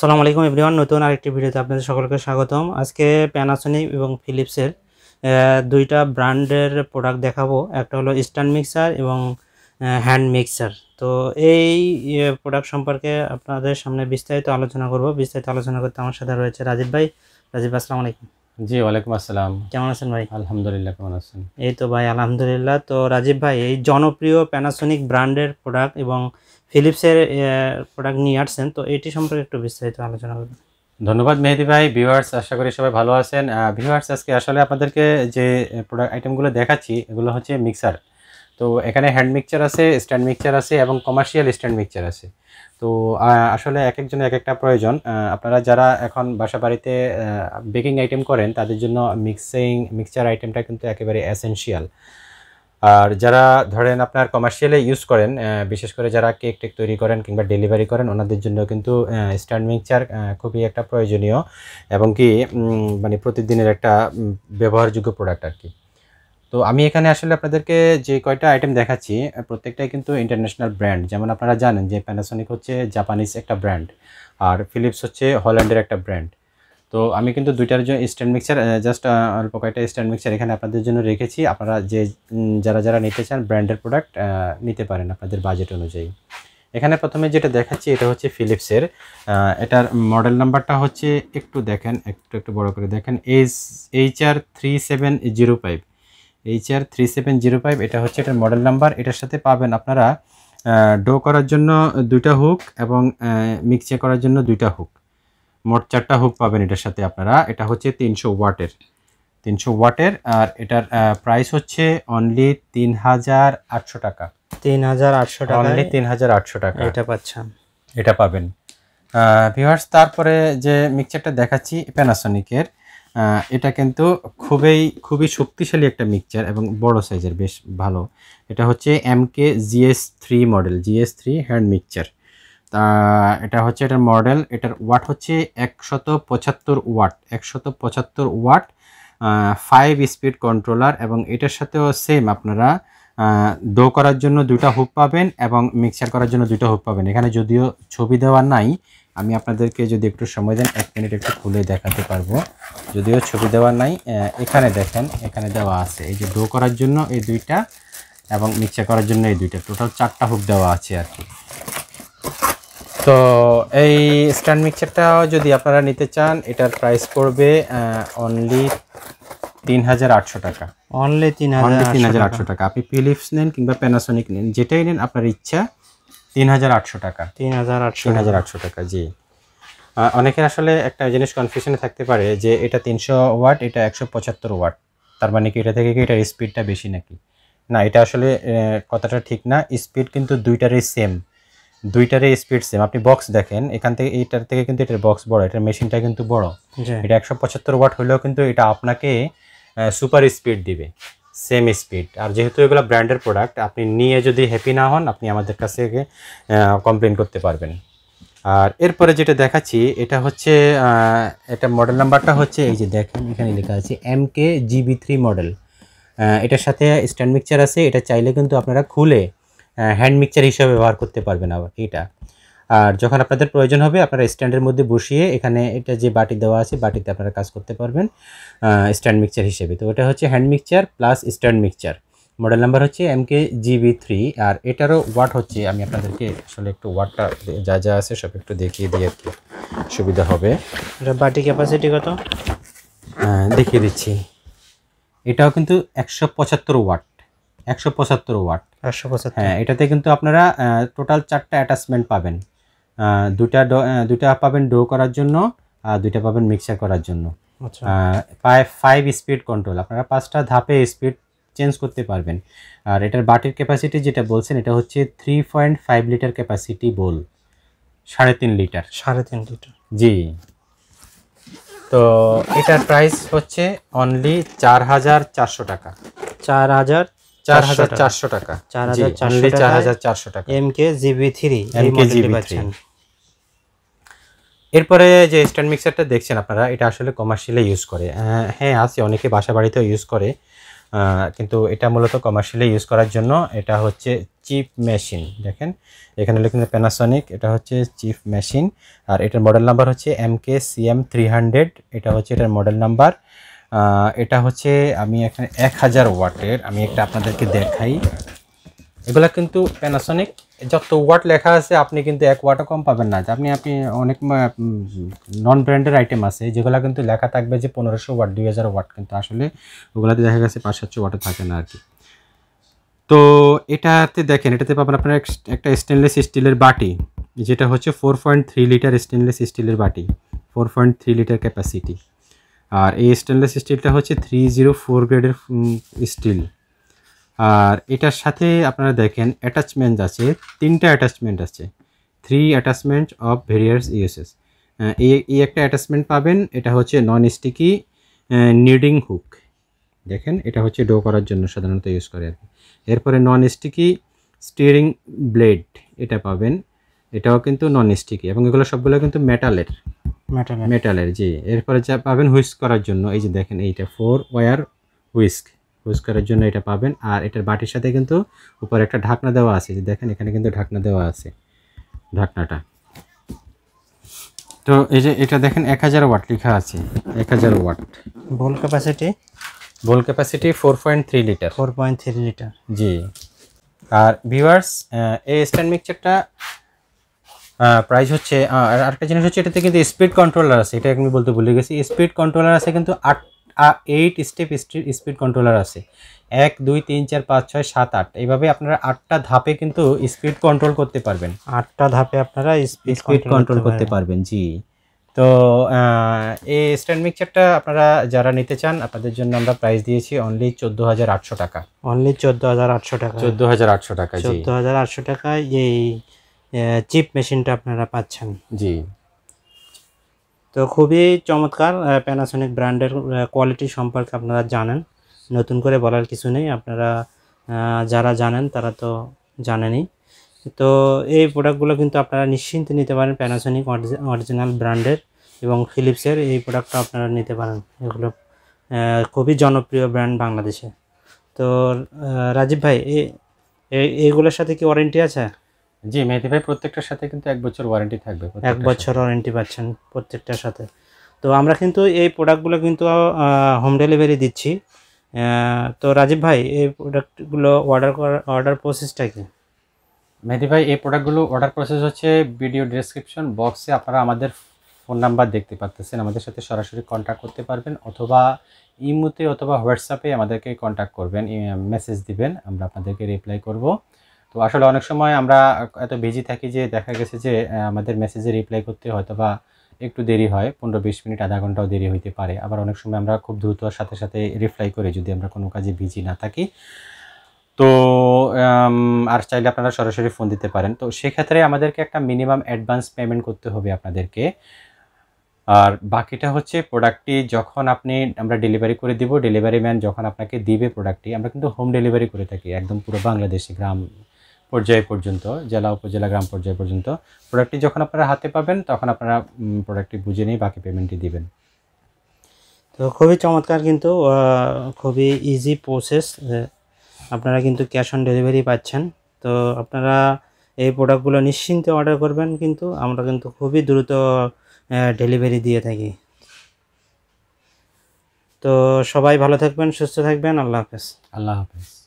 সালামু আলাইকুম এভরিওয়ান নতুন আরেকটি ভিডিওতে আপনাদের সকলকে স্বাগতম আজকে প্যানাসনিক এবং ফিলিপসের দুইটা ব্র্যান্ডের প্রোডাক্ট দেখাবো একটা হলো স্ট্যান্ড মিক্সার এবং হ্যান্ড মিক্সার তো এই প্রোডাক্ট ইয়ে, সম্পর্কে আপনাদের সামনে বিস্তারিত আলোচনা করব বিস্তারিত আলোচনা করতে আমার সাথে রয়েছে রাজীব ভাই রাজীব আসসালামু আলাইকুম জি ওয়ালাইকুম আসসালাম কেমন আছেন ভাই আলহামদুলিল্লাহ কেমন আছেন এই তো ভাই আলহামদুলিল্লাহ তো রাজীব ভাই এই জনপ্রিয় প্যানাসনিক ব্র্যান্ডের প্রোডাক্ট এবং ফিলিপসের প্রোডাক্ট নিয়ে আসছেন তো এটি সম্পর্কে একটু বিস্তারিত আলোচনা করবেন ধন্যবাদ মেহেদি ভাই ভিউয়ার্স আশা করি সবাই ভালো আছেন ভিউয়ার্স আজকে আসলে আপনাদেরকে যে প্রোডাক্ট আইটেমগুলো দেখাচ্ছি এগুলো হচ্ছে মিক্সার তো এখানে হ্যান্ড মিক্সচার আছে স্ট্যান্ড মিক্সচার আছে এবং কমার্শিয়াল স্ট্যান্ড মিক্সার আছে তো আসলে এক একজনের এক একটা প্রয়োজন আপনারা যারা এখন বাসা বাড়িতে বেকিং আইটেম করেন তাদের জন্য মিক্সিং মিক্সচার আইটেমটা কিন্তু একেবারে অ্যাসেন্সিয়াল আর যারা ধরেন আপনার কমার্শিয়ালে ইউজ করেন বিশেষ করে যারা কেক টেক তৈরি করেন কিংবা ডেলিভারি করেন ওনাদের জন্য কিন্তু স্ট্যান্ড মিক্সার খুবই একটা প্রয়োজনীয় এবং কি মানে প্রতিদিনের একটা ব্যবহারযোগ্য প্রোডাক্ট আর কি তো আমি এখানে আসলে আপনাদেরকে যে কয়টা আইটেম দেখাচ্ছি প্রত্যেকটাই কিন্তু ইন্টারন্যাশনাল ব্র্যান্ড যেমন আপনারা জানেন যে প্যানাসনিক হচ্ছে জাপানিজ একটা ব্র্যান্ড আর ফিলিপস হচ্ছে হল্যান্ডের একটা ব্র্যান্ড তো আমি কিন্তু দুইটার জন্য স্ট্যান্ড মিক্সার জাস্ট অল্প কয়েকটা স্ট্যান্ড মিক্সার এখানে আপনাদের জন্য রেখেছি আপনারা যে যারা যারা নিতে চান ব্র্যান্ডের প্রোডাক্ট নিতে পারেন আপনাদের বাজেট অনুযায়ী এখানে প্রথমে যেটা দেখাচ্ছি এটা হচ্ছে ফিলিপসের এটার মডেল নাম্বারটা হচ্ছে একটু দেখেন একটু একটু বড় করে দেখেন H H R three seven zero five H R three seven zero five এটা হচ্ছে এটার মডেল নাম্বার এটার সাথে পাবেন আপনারা ডো করার জন্য দুইটা হুক এবং মিক্সচার করার জন্য দুইটা হুক মোট চারটা হুক পাবেন এটার সাথে আপনারা এটা হচ্ছে তিনশো ওয়াটের তিনশো ওয়াটের আর এটার প্রাইস হচ্ছে অনলি তিন হাজার আটশো টাকা তিন হাজার আটশো টাকা অনলি তিন হাজার আটশো টাকা এটা পাচ্ছেন এটা পাবেন ভিউয়ার্স তারপরে যে মিক্সচারটা দেখাচ্ছি প্যানাসনিকের এটা কিন্তু খুবই খুবই শক্তিশালী একটা মিক্সচার এবং বড় সাইজের বেশ ভালো এটা হচ্ছে M K GS three model GS three hand mixture তা এটা হচ্ছে এটার মডেল এটার ওয়াট হচ্ছে একশত পঁচাত্তর ওয়াট একশত পঁচাত্তর ওয়াট ফাইভ স্পিড কন্ট্রোলার এবং এটার সাথেও সেম আপনারা ডো করার জন্য দুটা হুপ পাবেন এবং মিক্সার করার জন্য দুটো হুপ পাবেন এখানে যদিও ছবি দেওয়া নাই আমি আপনাদেরকে যদি একটু সময় দেন এক মিনিট একটু খুলে দেখাতে পারবো যদিও ছবি দেওয়া নাই এখানে দেখেন এখানে দেওয়া আছে এই যে ডো করার জন্য এই দুইটা এবং মিক্সার করার জন্য এই দুইটা টোটাল চারটা হুপ দেওয়া আছে আর কি তো এই স্ট্যান্ড মিক্সারটা যদি আপনারা নিতে চান এটার প্রাইস পড়বে অনলি তিন হাজার আটশো টাকা অনলি তিন হাজার তিন হাজার আটশো টাকা আপনি ফিলিপস নেন কিংবা প্যানাসোনিক নেন যেটাই নেন আপনার ইচ্ছা তিন হাজার আটশো টাকা তিন হাজার আটশো তিন হাজার আটশো টাকা জি অনেকের আসলে একটা জিনিস কনফিউশনে থাকতে পারে যে এটা তিনশো ওয়াট এটা একশো পঁচাত্তর ওয়াট তার মানে কি এটা থেকে কি এটার স্পিডটা বেশি নাকি না এটা আসলে কথাটা ঠিক না স্পিড কিন্তু দুইটারই সেম দুইটারে স্পিড সেম আপনি বক্স দেখেন এখান থেকে এইটার থেকে কিন্তু এটার বক্স বড় এটার মেশিনটা কিন্তু বড় এটা একশো পঁচাত্তর ওয়াট হলেও কিন্তু এটা আপনাকে সুপার স্পিড দিবে সেম স্পিড আর যেহেতু এগুলো ব্র্যান্ডের প্রোডাক্ট আপনি নিয়ে যদি হ্যাপি না হন আপনি আমাদের কাছ থেকে কমপ্লেন করতে পারবেন আর এরপরে যেটা দেখাচ্ছি এটা হচ্ছে এটা মডেল নাম্বারটা হচ্ছে এই যে দেখেন এখানে লেখা আছে M K GB three model এটার সাথে স্ট্যান্ড মিক্সচার আছে এটা চাইলে কিন্তু আপনারা খুলে হ্যান্ড মিক্সার হিসেবে ব্যবহার করতে পারবেন আবার এটা আর যখন আপনাদের প্রয়োজন হবে আপনারা স্ট্যান্ডের মধ্যে বসিয়ে এখানে এটা যে বাটি দেওয়া আছে বাটিতে আপনারা কাজ করতে পারবেন স্ট্যান্ড মিক্সার হিসেবে তো এটা হচ্ছে hand mixture plus stand mixer model number হচ্ছে এম কে জিবি থ্রি আর এটারও ওয়াট হচ্ছে আমি আপনাদেরকে আসলে একটু ওয়াটটা যা যা আছে সব একটু দেখিয়ে দিই আর কি সুবিধা হবে এটা বাটি ক্যাপাসিটি কত দেখিয়ে দিচ্ছি এটাও কিন্তু একশো পঁচাত্তর ওয়াট একশো পঁচাত্তর ওয়াট একশো পঁচাত্তর হ্যাঁ এটাতে কিন্তু আপনারা টোটাল চারটা অ্যাটাচমেন্ট পাবেন দুটা দুটা পাবেন ডো করার জন্য আর দুইটা পাবেন মিক্সার করার জন্য ফাইভ স্পিড কন্ট্রোল আপনারা পাঁচটা ধাপে স্পিড চেঞ্জ করতে পারবেন আর এটার বাটির ক্যাপাসিটি যেটা বলছেন এটা হচ্ছে three point five litre capacity bowl সাড়ে তিন লিটার সাড়ে তিন লিটার জি তো এটার প্রাইস হচ্ছে অনলি চার হাজার চারশো টাকা চার হাজার 4400 টাকা 4400 টাকা 4400 টাকা এমকে জিবি3 এমকে জিবি3 এরপরে যে স্ট্যান্ড মিক্সারটা দেখছেন আপনারা এটা আসলে কমার্শিয়ালে ইউজ করে হ্যাঁ আছে অনেকে বাসা বাড়িতেও ইউজ করে কিন্তু এটা মূলত কমার্শিয়ালে ইউজ করার জন্য এটা হচ্ছে চিপ মেশিন দেখেন এখানে লিখেন প্যানাসনিক এটা হচ্ছে চিপ মেশিন আর এটার মডেল নাম্বার হচ্ছে M K C M three hundred এটা হচ্ছে এটার মডেল নাম্বার এটা হচ্ছে আমি এখানে এক হাজার ওয়াটের আমি একটা আপনাদেরকে দেখাই এগুলা কিন্তু প্যানাসনিক যত ওয়াট লেখা আছে আপনি কিন্তু এক ওয়াটও কম পাবেন না আপনি আপনি অনেক নন ব্র্যান্ডের আইটেম আছে যেগুলো কিন্তু লেখা থাকবে যে পনেরোশো ওয়াট দুই হাজার ওয়াট কিন্তু আসলে ওগুলাতে দেখা গেছে পাঁচ সাতশো ওয়াটও থাকে না আর কি তো এটাতে দেখেন এটাতে পাবেন আপনার একটা স্টেনলেস স্টিলের বাটি যেটা হচ্ছে four point three litre stainless স্টিলের বাটি four point three litre capacity আর এই স্টেনলেস স্টিলটা হচ্ছে থ্রি জিরো ফোর গ্রেডের স্টিল আর এটার সাথে আপনারা দেখেন অ্যাটাচমেন্ট আছে তিনটা অ্যাটাচমেন্ট আছে three attachment of various uses এই এই একটা অ্যাটাচমেন্ট পাবেন এটা হচ্ছে নন স্টিকি নিডিং হুক দেখেন এটা হচ্ছে ডো করার জন্য সাধারণত ইউজ করে আর কি এরপরে নন স্টিকি স্টিয়ারিং ব্লেড এটা পাবেন এটাও কিন্তু নন স্টিকি এবং এগুলো সবগুলো কিন্তু মেটালের মেটালের জি এরপরে যা পাবেন হুইস্ক করার জন্য এই যে দেখেন এইটা ফোর ওয়ার হুইস্ক হুইস্ক করার জন্য এটা পাবেন আর এটার বাটির সাথে কিন্তু উপরে একটা ঢাকনা দেওয়া আছে যে দেখেন এখানে কিন্তু ঢাকনা দেওয়া আছে ঢাকনাটা তো এই যে এটা দেখেন এক হাজার ওয়াট লেখা আছে এক হাজার watt bowl capacity bowl capacity four point three litre four point three litre জি আর ভিওয়ার্স এই স্ট্যান্ড মিক্সারটা প্রাইস হচ্ছে আর আরেকটা জিনিস হচ্ছে এটাতে কিন্তু স্পিড কন্ট্রোলার আছে এটা আমি বলতে ভুলে গেছি স্পিড কন্ট্রোলার আছে কিন্তু আট এইট স্টেপ স্পিড কন্ট্রোলার আছে এক দুই তিন চার পাঁচ ছয় সাত আট এইভাবে আপনারা আটটা ধাপে কিন্তু স্পিড কন্ট্রোল করতে পারবেন আটটা ধাপে আপনারা স্পিড কন্ট্রোল করতে পারবেন জি তো এই স্ট্যান্ড মিক্সারটা আপনারা যারা নিতে চান আপনাদের জন্য আমরা প্রাইস দিয়েছি অনলি চোদ্দো হাজার আটশো টাকা অনলি চোদ্দো হাজার আটশো টাকা চোদ্দো হাজার আটশো টাকা চোদ্দো হাজার আটশো টাকায় এই চিপ মেশিনটা আপনারা পাচ্ছেন জি তো খুবই চমৎকার প্যানাসনিক ব্র্যান্ডের কোয়ালিটি সম্পর্কে আপনারা জানেন নতুন করে বলার কিছু নেই আপনারা যারা জানেন তারা তো জানেনই তো এই প্রোডাক্টগুলো কিন্তু আপনারা নিশ্চিন্তে নিতে পারেন প্যানাসনিক অরিজিনাল ব্র্যান্ডের এবং ফিলিপসের এই প্রোডাক্টটা আপনারা নিতে পারেন এগুলো খুবই জনপ্রিয় ব্র্যান্ড বাংলাদেশে তো রাজীব ভাই এই এইগুলোর সাথে কি ওয়ারেন্টি আছে জি মেহেদি ভাই প্রত্যেকটার সাথে কিন্তু এক বছর ওয়ারেন্টি থাকবে এক বছর ওয়ারেন্টি পাচ্ছেন প্রত্যেকটার সাথে তো আমরা কিন্তু এই প্রোডাক্টগুলো কিন্তু হোম ডেলিভারি দিচ্ছি তো রাজীব ভাই এই প্রোডাক্টগুলো অর্ডার করার অর্ডার প্রসেসটা কি মেহেদি ভাই এই প্রোডাক্টগুলো অর্ডার প্রসেস হচ্ছে ভিডিও ডেসক্রিপশন বক্সে আপনারা আমাদের ফোন নাম্বার দেখতে পাচ্তেছেন আমাদের সাথে সরাসরি কন্ট্যাক্ট করতে পারবেন অথবা ইমুতে অথবা হোয়াটসঅ্যাপে আমাদেরকে কন্ট্যাক্ট করবেন মেসেজ দিবেন আমরা আপনাদেরকে রিপ্লাই করব তো আসলে অনেক সময় আমরা এত বিজি থাকি যে দেখা গেছে যে আমাদের মেসেজে রিপ্লাই করতে হয়তো বা একটু দেরি হয় পনেরো বিশ মিনিট আধা ঘন্টাও দেরি হইতে পারে আবার অনেক সময় আমরা খুব দ্রুত সাথে সাথে রিপ্লাই করি যদি আমরা কোনো কাজে বিজি না থাকি তো আর চাইলে আপনারা সরাসরি ফোন দিতে পারেন তো সেক্ষেত্রে আমাদেরকে একটা মিনিমাম অ্যাডভান্স পেমেন্ট করতে হবে আপনাদেরকে আর বাকিটা হচ্ছে প্রোডাক্টটি যখন আপনি আমরা ডেলিভারি করে দিব ডেলিভারি ম্যান যখন আপনাকে দিবে প্রোডাক্টটি আমরা কিন্তু হোম ডেলিভারি করে থাকি একদম পুরো বাংলাদেশি গ্রাম পর্যায়ে পর্যন্ত জেলা উপজেলা গ্রাম পর্যায় পর্যন্ত প্রোডাক্টটি যখন আপনারা হাতে পাবেন তখন আপনারা প্রোডাক্টটি বুঝে নিয়ে বাকি পেমেন্টটি দিবেন তো খুবই চমৎকার কিন্তু খুবই ইজি প্রসেস আপনারা কিন্তু ক্যাশ অন ডেলিভারি পাচ্ছেন তো আপনারা এই প্রোডাক্টগুলো নিশ্চিন্তে অর্ডার করবেন কিন্তু আমরা কিন্তু খুবই দ্রুত ডেলিভারি দিয়ে থাকি তো সবাই ভালো থাকবেন সুস্থ থাকবেন আল্লাহ হাফেজ আল্লাহ হাফেজ